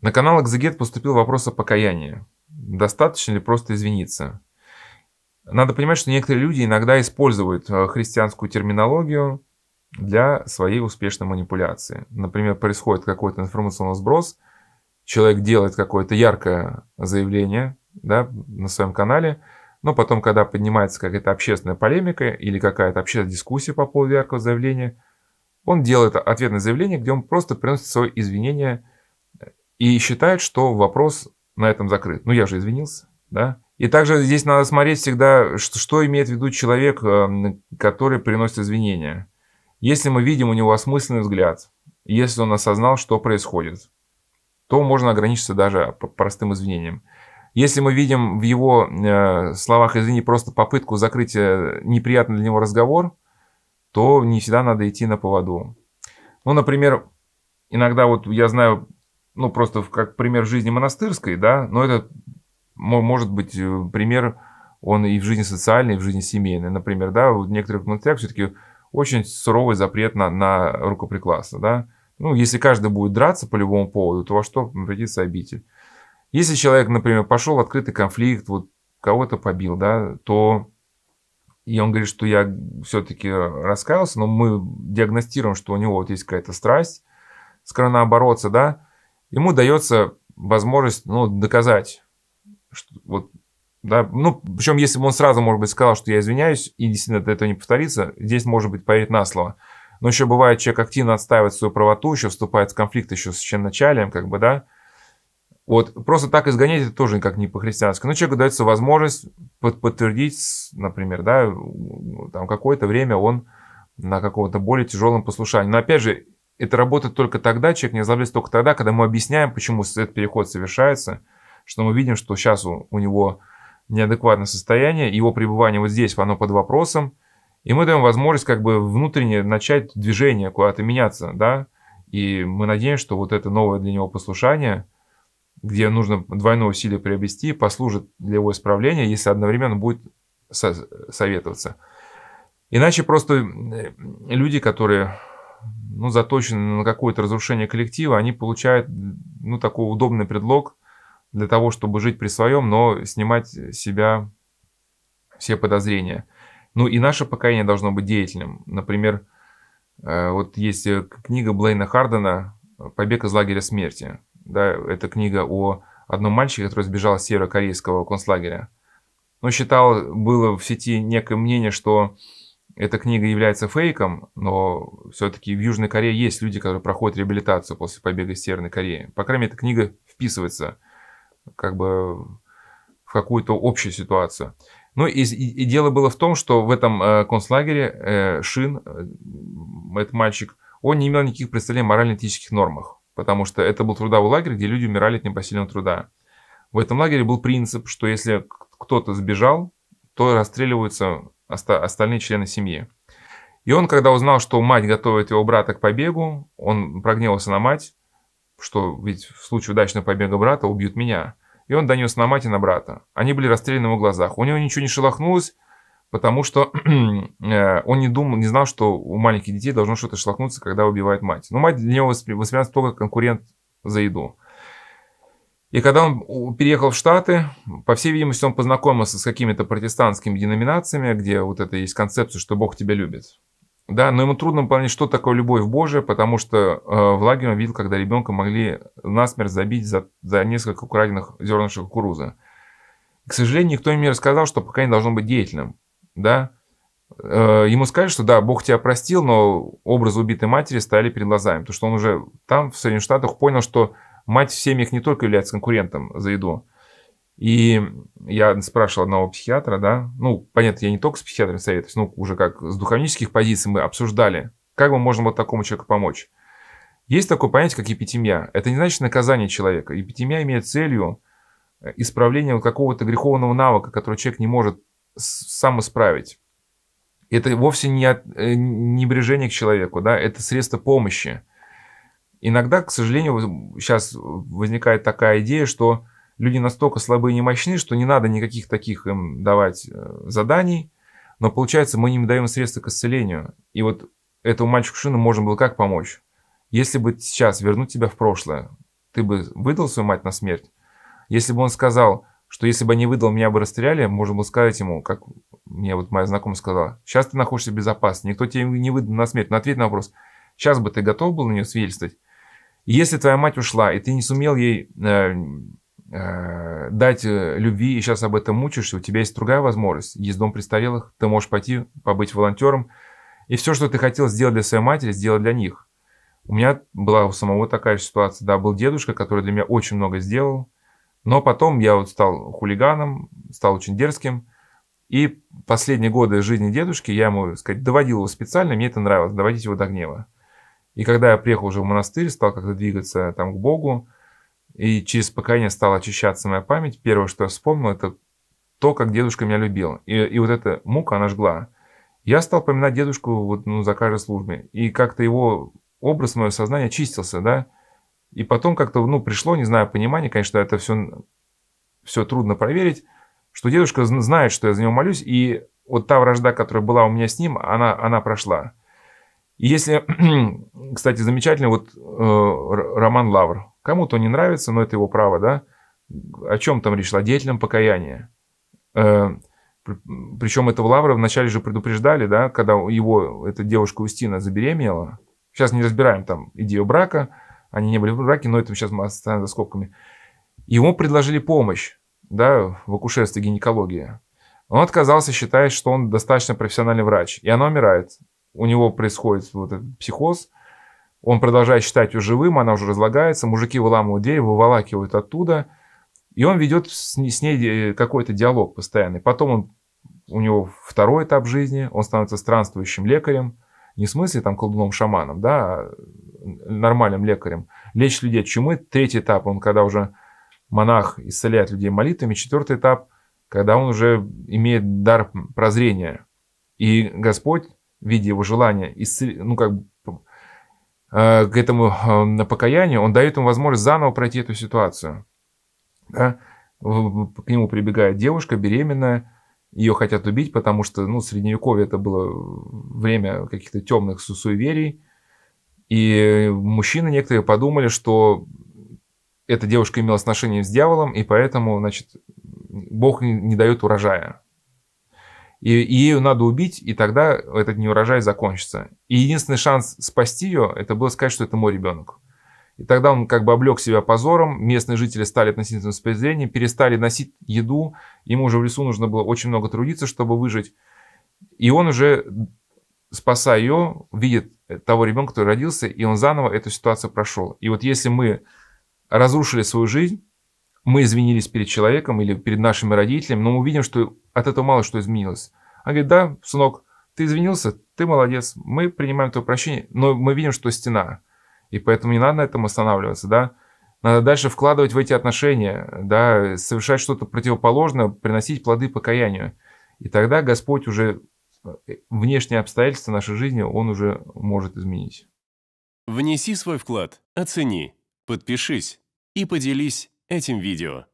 На канал Экзегет поступил вопрос о покаянии. Достаточно ли просто извиниться? Надо понимать, что некоторые люди иногда используют э, христианскую терминологию для своей успешной манипуляции. Например, происходит какой-то информационный сброс, человек делает какое-то яркое заявление да, на своем канале, но потом, когда поднимается какая-то общественная полемика или какая-то общественная дискуссия по поводу яркого заявления, он делает ответное заявление, где он просто приносит свое извинение и считает, что вопрос на этом закрыт. Ну, я же извинился, да? И также здесь надо смотреть всегда, что, что имеет в виду человек, эм, который приносит извинения. Если мы видим у него осмысленный взгляд, если он осознал, что происходит, то можно ограничиться даже простым извинением. Если мы видим в его э, словах, извини, просто попытку закрыть э, неприятный для него разговор, то не всегда надо идти на поводу. Ну, например, иногда вот я знаю ну, просто как пример жизни монастырской, да, но это может быть э, пример, он и в жизни социальной, и в жизни семейной. Например, да, в некоторых монастырях все-таки очень суровый запрет на, на рукоприкладство, да. Ну, если каждый будет драться по любому поводу, то во что превратится обитель? Если человек, например, пошел в открытый конфликт, вот кого-то побил, да, то и он говорит, что я все-таки раскаялся, но мы диагностируем, что у него вот есть какая-то страсть, скороноборотца, да, ему дается возможность ну, доказать, что, вот, да, ну, причем если бы он сразу, может быть, сказал, что я извиняюсь, и действительно это не повторится, здесь, может быть, поверить на слово. Но еще бывает, человек активно отстаивает свою правоту, еще вступает в конфликт еще с началем, как бы, да. Вот, просто так изгонять это тоже никак не по-христиански. Но человеку дается возможность под подтвердить, например, да, там какое-то время он на каком-то более тяжелом послушании. Но опять же, это работает только тогда, человек не озлобляется только тогда, когда мы объясняем, почему этот переход совершается, что мы видим, что сейчас у, у него неадекватное состояние, его пребывание вот здесь, оно под вопросом, и мы даем возможность как бы внутренне начать движение, куда-то меняться, да, и мы надеемся, что вот это новое для него послушание, где нужно двойное усилие приобрести, послужит для его исправления, если одновременно будет со советоваться. Иначе просто э, люди, которые ну, заточены на какое-то разрушение коллектива, они получают ну, такой удобный предлог для того, чтобы жить при своем, но снимать с себя все подозрения. Ну и наше покаяние должно быть деятельным. Например, э, вот есть э, книга Блейна Хардена «Побег из лагеря смерти». Да, это книга о одном мальчике, который сбежал с северокорейского концлагеря. Но считал, было в сети некое мнение, что эта книга является фейком, но все-таки в Южной Корее есть люди, которые проходят реабилитацию после побега из Северной Кореи. По крайней мере, эта книга вписывается как бы в какую-то общую ситуацию. Ну и, и, дело было в том, что в этом э, концлагере э, Шин, э, этот мальчик, он не имел никаких представлений о морально-этических нормах, потому что это был трудовой лагерь, где люди умирали от непосильного труда. В этом лагере был принцип, что если кто-то сбежал, то расстреливаются остальные члены семьи. И он, когда узнал, что мать готовит его брата к побегу, он прогневался на мать, что ведь в случае удачного побега брата убьют меня. И он донес на мать и на брата. Они были расстреляны в его глазах. У него ничего не шелохнулось, потому что э, он не думал, не знал, что у маленьких детей должно что-то шелохнуться, когда убивает мать. Но мать для него воспринималась только конкурент за еду. И когда он переехал в Штаты, по всей видимости, он познакомился с какими-то протестантскими деноминациями, где вот это есть концепция, что Бог тебя любит. Да, но ему трудно понять, что такое любовь Божия, потому что э, в лагере он видел, когда ребенка могли насмерть забить за, за несколько украденных зернышек кукурузы. К сожалению, никто ему не рассказал, что пока не должно быть деятельным. Да? Э, ему сказали, что да, Бог тебя простил, но образы убитой матери стали перед глазами, потому что он уже там, в Соединенных Штатах, понял, что мать в семьях не только является конкурентом за еду. И я спрашивал одного психиатра, да, ну, понятно, я не только с психиатром советуюсь, ну, уже как с духовнических позиций мы обсуждали, как мы можем вот такому человеку помочь. Есть такое понятие, как эпитемия. Это не значит наказание человека. Эпитемия имеет целью э, исправление какого-то греховного навыка, который человек не может сам исправить. Это вовсе не от, э, небрежение к человеку, да, это средство помощи иногда, к сожалению, сейчас возникает такая идея, что люди настолько слабые и немощны, что не надо никаких таких им давать э, заданий, но получается, мы им даем средства к исцелению. И вот этому мальчику Шину можно было как помочь? Если бы сейчас вернуть тебя в прошлое, ты бы выдал свою мать на смерть? Если бы он сказал, что если бы не выдал, меня бы расстреляли, можно было сказать ему, как мне вот моя знакомая сказала, сейчас ты находишься в безопасности, никто тебе не выдал на смерть. На ответ на вопрос, сейчас бы ты готов был на нее свидетельствовать? Если твоя мать ушла, и ты не сумел ей э, э, дать э, любви, и сейчас об этом мучаешься, у тебя есть другая возможность. Есть дом престарелых, ты можешь пойти, побыть волонтером. И все, что ты хотел сделать для своей матери, сделать для них. У меня была у самого такая ситуация. Да, был дедушка, который для меня очень много сделал. Но потом я вот стал хулиганом, стал очень дерзким. И последние годы жизни дедушки я ему, сказать, доводил его специально, мне это нравилось, доводить его до гнева. И когда я приехал уже в монастырь, стал как-то двигаться там к Богу, и через покаяние стала очищаться моя память, первое, что я вспомнил, это то, как дедушка меня любил. И, и вот эта мука, она жгла. Я стал поминать дедушку вот, ну, за каждой службе, И как-то его образ, мое сознание чистился, да. И потом как-то, ну, пришло, не знаю, понимание, конечно, это все, все трудно проверить, что дедушка знает, что я за него молюсь, и вот та вражда, которая была у меня с ним, она, она прошла. И если, кстати, замечательный вот э, Роман Лавр. Кому-то не нравится, но это его право, да? О чем там речь? О деятельном покаянии. Э, причем этого Лавра вначале же предупреждали, да, когда его, эта девушка Устина забеременела. Сейчас не разбираем там идею брака, они не были в браке, но это сейчас мы оставим за скобками. Ему предложили помощь, да, в акушерстве гинекологии. Он отказался, считая, что он достаточно профессиональный врач, и она умирает у него происходит вот этот психоз, он продолжает считать ее живым, она уже разлагается, мужики выламывают дверь, выволакивают оттуда, и он ведет с, ней э, какой-то диалог постоянный. Потом он, у него второй этап жизни, он становится странствующим лекарем, не в смысле там колдуном-шаманом, да, а нормальным лекарем, лечит людей от чумы. Третий этап, он когда уже монах исцеляет людей молитвами. Четвертый этап, когда он уже имеет дар прозрения. И Господь в виде его желания, ну, как бы, э, к этому э, покаянию, он дает ему возможность заново пройти эту ситуацию. Да? К нему прибегает девушка, беременная, ее хотят убить, потому что ну, средневековье это было время каких-то темных суеверий. И мужчины некоторые подумали, что эта девушка имела отношение с дьяволом, и поэтому, значит, Бог не дает урожая и, и ее надо убить, и тогда этот неурожай закончится. И единственный шанс спасти ее, это было сказать, что это мой ребенок. И тогда он как бы облег себя позором, местные жители стали относиться с презрением, перестали носить еду, ему уже в лесу нужно было очень много трудиться, чтобы выжить. И он уже, спасая ее, видит того ребенка, который родился, и он заново эту ситуацию прошел. И вот если мы разрушили свою жизнь, мы извинились перед человеком или перед нашими родителями, но мы увидим, что от а этого мало что изменилось. Она говорит, да, сынок, ты извинился, ты молодец, мы принимаем твое прощение, но мы видим, что стена. И поэтому не надо на этом останавливаться, да. Надо дальше вкладывать в эти отношения, да, совершать что-то противоположное, приносить плоды покаянию. И тогда Господь уже э, внешние обстоятельства нашей жизни Он уже может изменить. Внеси свой вклад, оцени, подпишись и поделись этим видео.